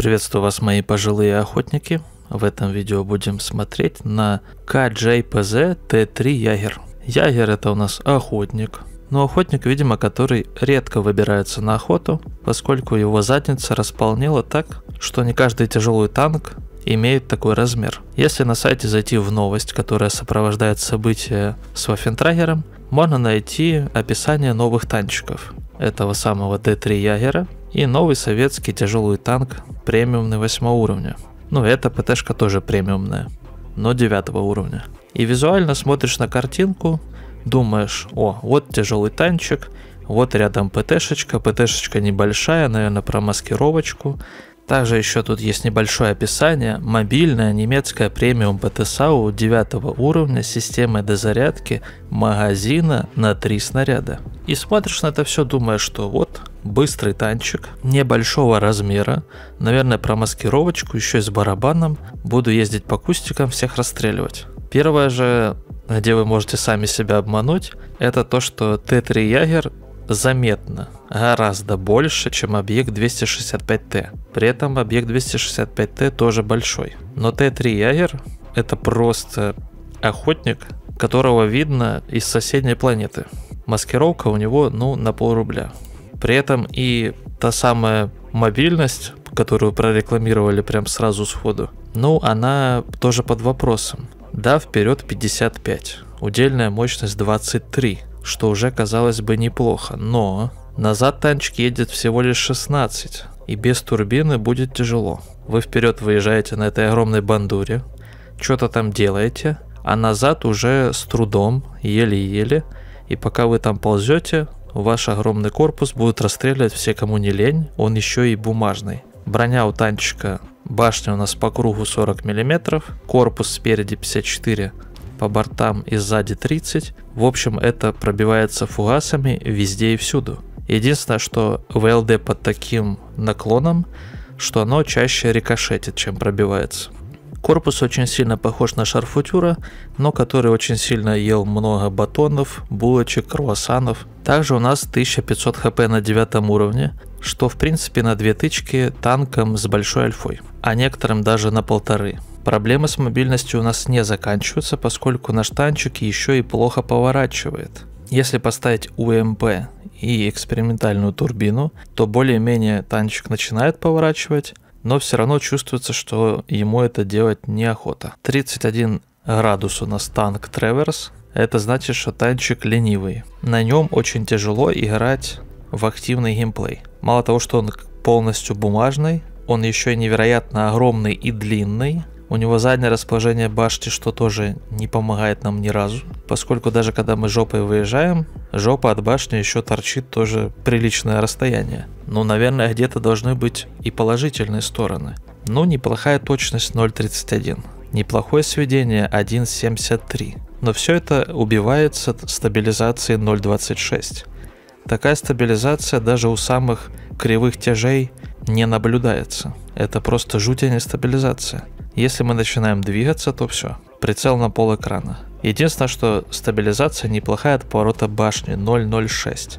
Приветствую вас, мои пожилые охотники. В этом видео будем смотреть на KJPZ T3 Ягер. Ягер это у нас охотник. Но охотник, видимо, который редко выбирается на охоту, поскольку его задница располнела так, что не каждый тяжелый танк имеет такой размер. Если на сайте зайти в новость, которая сопровождает события с Вафентрагером, можно найти описание новых танчиков этого самого D3 Ягера, и новый советский тяжелый танк премиумный 8 уровня. Ну, эта пт-шка тоже премиумная, но 9 уровня. И визуально смотришь на картинку, думаешь, о, вот тяжелый танчик, вот рядом пт-очка, пт ПТшечка небольшая, наверное, про маскировочку. Также еще тут есть небольшое описание. Мобильная немецкая премиум ПТ-САУ 9 уровня системы системой дозарядки магазина на 3 снаряда. И смотришь на это все, думая, что вот быстрый танчик небольшого размера, наверное, про маскировочку, еще и с барабаном. Буду ездить по кустикам, всех расстреливать. Первое же, где вы можете сами себя обмануть, это то, что Т3 Ягер заметно гораздо больше, чем объект 265Т. При этом объект 265Т тоже большой. Но Т3 Ягер это просто охотник, которого видно из соседней планеты. Маскировка у него, ну, на пол рубля. При этом и та самая мобильность, которую прорекламировали прям сразу сходу, ну, она тоже под вопросом. Да, вперед 55. Удельная мощность 23, что уже казалось бы неплохо, но назад танчик едет всего лишь 16, и без турбины будет тяжело. Вы вперед выезжаете на этой огромной бандуре, что-то там делаете, а назад уже с трудом, еле-еле, и пока вы там ползете, ваш огромный корпус будут расстреливать все, кому не лень, он еще и бумажный. Броня у танчика, башня у нас по кругу 40 мм, корпус спереди 54 по бортам и сзади 30. В общем, это пробивается фугасами везде и всюду. Единственное, что ВЛД под таким наклоном, что оно чаще рикошетит, чем пробивается. Корпус очень сильно похож на шарфутюра, но который очень сильно ел много батонов, булочек, круассанов. Также у нас 1500 хп на девятом уровне, что в принципе на две тычки танком с большой альфой, а некоторым даже на полторы. Проблемы с мобильностью у нас не заканчиваются, поскольку наш танчик еще и плохо поворачивает. Если поставить УМП и экспериментальную турбину, то более-менее танчик начинает поворачивать, но все равно чувствуется, что ему это делать неохота. 31 градус у нас танк Треверс, это значит, что танчик ленивый. На нем очень тяжело играть в активный геймплей. Мало того, что он полностью бумажный, он еще и невероятно огромный и длинный, у него заднее расположение башни, что тоже не помогает нам ни разу, поскольку даже когда мы жопой выезжаем, жопа от башни еще торчит тоже приличное расстояние. Но, наверное, где-то должны быть и положительные стороны. Ну, неплохая точность 0.31. Неплохое сведение 1.73. Но все это убивается стабилизацией 0.26. Такая стабилизация даже у самых кривых тяжей не наблюдается. Это просто жутя а стабилизация. Если мы начинаем двигаться, то все. Прицел на пол экрана. Единственное, что стабилизация неплохая от поворота башни 0.06.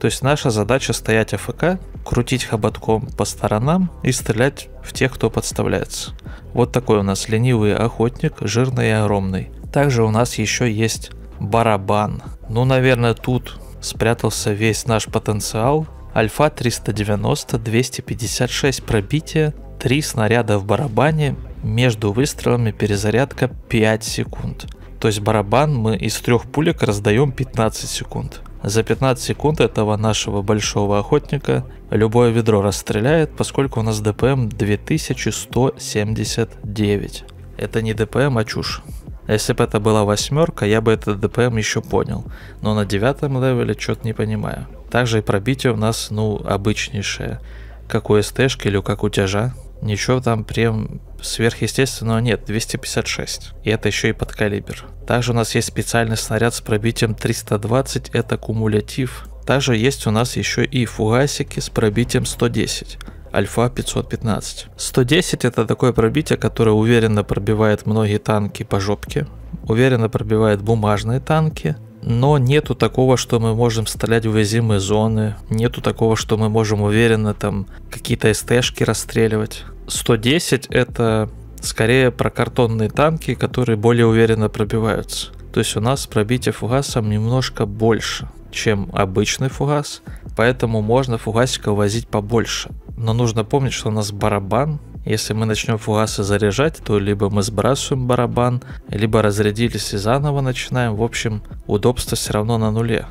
То есть наша задача стоять АФК, крутить хоботком по сторонам и стрелять в тех, кто подставляется. Вот такой у нас ленивый охотник, жирный и огромный. Также у нас еще есть барабан. Ну, наверное, тут спрятался весь наш потенциал. Альфа 390, 256 пробития, 3 снаряда в барабане между выстрелами перезарядка 5 секунд. То есть барабан мы из трех пулек раздаем 15 секунд. За 15 секунд этого нашего большого охотника любое ведро расстреляет, поскольку у нас ДПМ 2179. Это не ДПМ, а чушь. А если бы это была восьмерка, я бы этот ДПМ еще понял. Но на девятом левеле что-то не понимаю. Также и пробитие у нас, ну, обычнейшее. Как у СТшки или как у тяжа, ничего там прям сверхъестественного нет, 256. И это еще и под калибр. Также у нас есть специальный снаряд с пробитием 320, это кумулятив. Также есть у нас еще и фугасики с пробитием 110. Альфа 515. 110 это такое пробитие, которое уверенно пробивает многие танки по жопке, уверенно пробивает бумажные танки, но нету такого, что мы можем стрелять в уязвимые зоны, нету такого, что мы можем уверенно там какие-то СТшки расстреливать. 110 это скорее про картонные танки, которые более уверенно пробиваются. То есть у нас пробитие фугасом немножко больше, чем обычный фугас, поэтому можно фугасика возить побольше. Но нужно помнить, что у нас барабан, если мы начнем фугасы заряжать, то либо мы сбрасываем барабан, либо разрядились и заново начинаем. В общем, удобство все равно на нуле.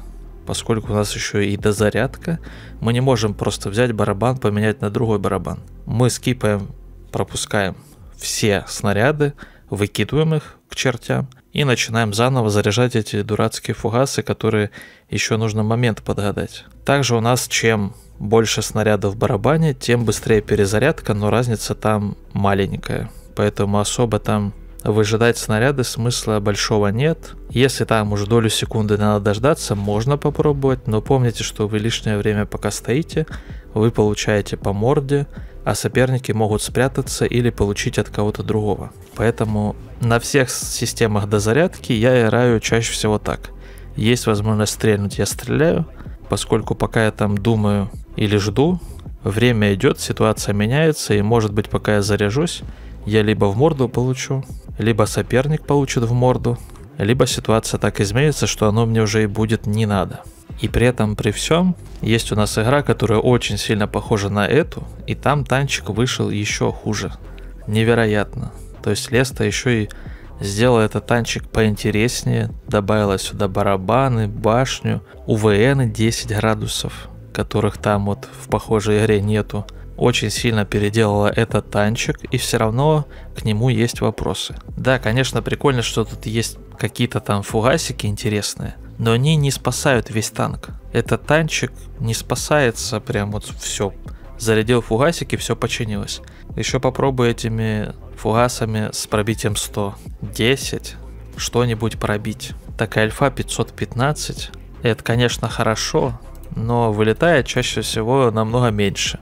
Поскольку у нас еще и дозарядка, мы не можем просто взять барабан, поменять на другой барабан. Мы скипаем, пропускаем все снаряды, выкидываем их к чертям и начинаем заново заряжать эти дурацкие фугасы, которые еще нужно момент подгадать. Также у нас чем больше снарядов в барабане, тем быстрее перезарядка, но разница там маленькая. Поэтому особо там выжидать снаряды смысла большого нет. Если там уже долю секунды надо дождаться, можно попробовать, но помните, что вы лишнее время пока стоите, вы получаете по морде, а соперники могут спрятаться или получить от кого-то другого. Поэтому на всех системах дозарядки я играю чаще всего так. Есть возможность стрельнуть, я стреляю, поскольку пока я там думаю или жду, время идет, ситуация меняется, и может быть пока я заряжусь, я либо в морду получу, либо соперник получит в морду, либо ситуация так изменится, что оно мне уже и будет не надо. И при этом, при всем, есть у нас игра, которая очень сильно похожа на эту, и там танчик вышел еще хуже. Невероятно. То есть Леста еще и сделала этот танчик поинтереснее, добавила сюда барабаны, башню, УВН 10 градусов, которых там вот в похожей игре нету. Очень сильно переделала этот танчик, и все равно к нему есть вопросы. Да, конечно, прикольно, что тут есть какие-то там фугасики интересные, но они не спасают весь танк. Этот танчик не спасается прям вот все. Зарядил фугасики, все починилось. Еще попробуй этими фугасами с пробитием 100, 10, что-нибудь пробить. Так альфа 515, это конечно хорошо, но вылетает чаще всего намного меньше.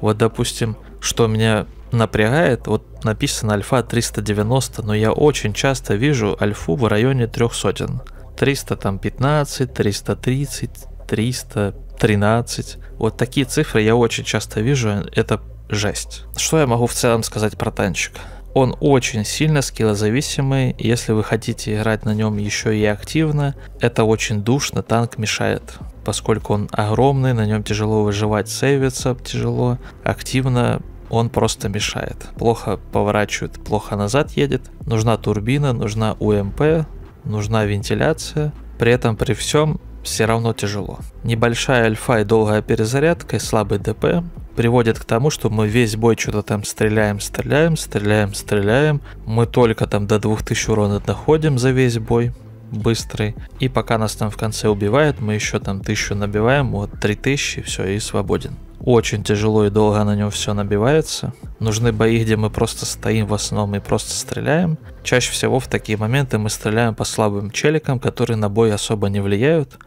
Вот допустим, что меня напрягает, вот написано альфа 390, но я очень часто вижу альфу в районе трех сотен. 315, 330, 313. Вот такие цифры я очень часто вижу, это жесть. Что я могу в целом сказать про танчик? Он очень сильно скиллозависимый, если вы хотите играть на нем еще и активно, это очень душно, танк мешает. Поскольку он огромный, на нем тяжело выживать, сейвиться тяжело, активно он просто мешает. Плохо поворачивает, плохо назад едет. Нужна турбина, нужна УМП, нужна вентиляция. При этом при всем все равно тяжело. Небольшая альфа и долгая перезарядка и слабый ДП приводит к тому, что мы весь бой что-то там стреляем, стреляем, стреляем, стреляем. Мы только там до 2000 урона доходим за весь бой быстрый. И пока нас там в конце убивают, мы еще там 1000 набиваем, вот 3000, все, и свободен. Очень тяжело и долго на нем все набивается. Нужны бои, где мы просто стоим в основном и просто стреляем. Чаще всего в такие моменты мы стреляем по слабым челикам, которые на бой особо не влияют,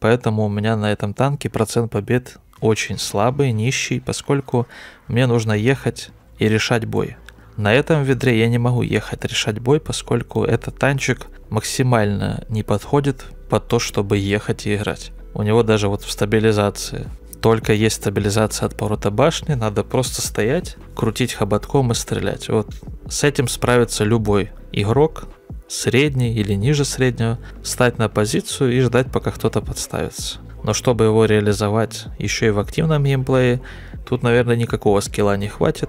поэтому у меня на этом танке процент побед очень слабый, нищий, поскольку мне нужно ехать и решать бой. На этом ведре я не могу ехать решать бой, поскольку этот танчик максимально не подходит под то, чтобы ехать и играть. У него даже вот в стабилизации только есть стабилизация от поворота башни, надо просто стоять, крутить хоботком и стрелять. Вот с этим справится любой игрок средний или ниже среднего, встать на позицию и ждать, пока кто-то подставится. Но чтобы его реализовать еще и в активном геймплее, тут, наверное, никакого скилла не хватит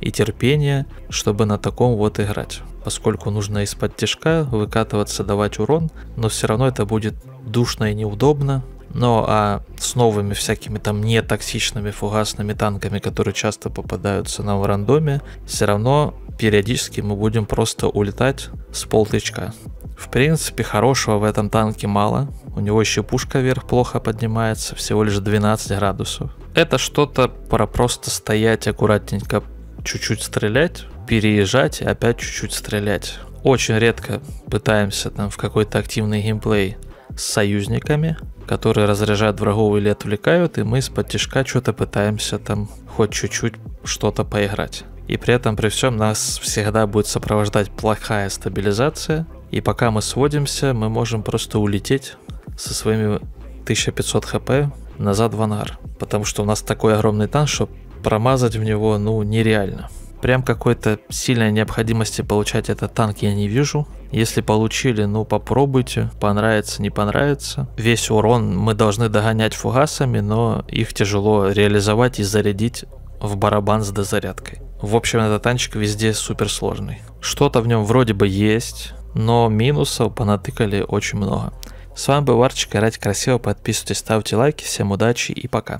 и терпения, чтобы на таком вот играть. Поскольку нужно из-под тяжка выкатываться, давать урон, но все равно это будет душно и неудобно, ну а с новыми всякими там нетоксичными фугасными танками, которые часто попадаются нам в рандоме, все равно периодически мы будем просто улетать с полтычка. В принципе, хорошего в этом танке мало. У него еще пушка вверх плохо поднимается, всего лишь 12 градусов. Это что-то про просто стоять аккуратненько, чуть-чуть стрелять, переезжать и опять чуть-чуть стрелять. Очень редко пытаемся там в какой-то активный геймплей с союзниками, которые разряжают врагов или отвлекают, и мы из-под тяжка что-то пытаемся там хоть чуть-чуть что-то поиграть. И при этом, при всем, нас всегда будет сопровождать плохая стабилизация, и пока мы сводимся, мы можем просто улететь со своими 1500 хп назад в анар, потому что у нас такой огромный танк, что промазать в него ну нереально прям какой-то сильной необходимости получать этот танк я не вижу. Если получили, ну попробуйте, понравится, не понравится. Весь урон мы должны догонять фугасами, но их тяжело реализовать и зарядить в барабан с дозарядкой. В общем, этот танчик везде супер сложный. Что-то в нем вроде бы есть, но минусов понатыкали очень много. С вами был Варчик, играть красиво, подписывайтесь, ставьте лайки, всем удачи и пока.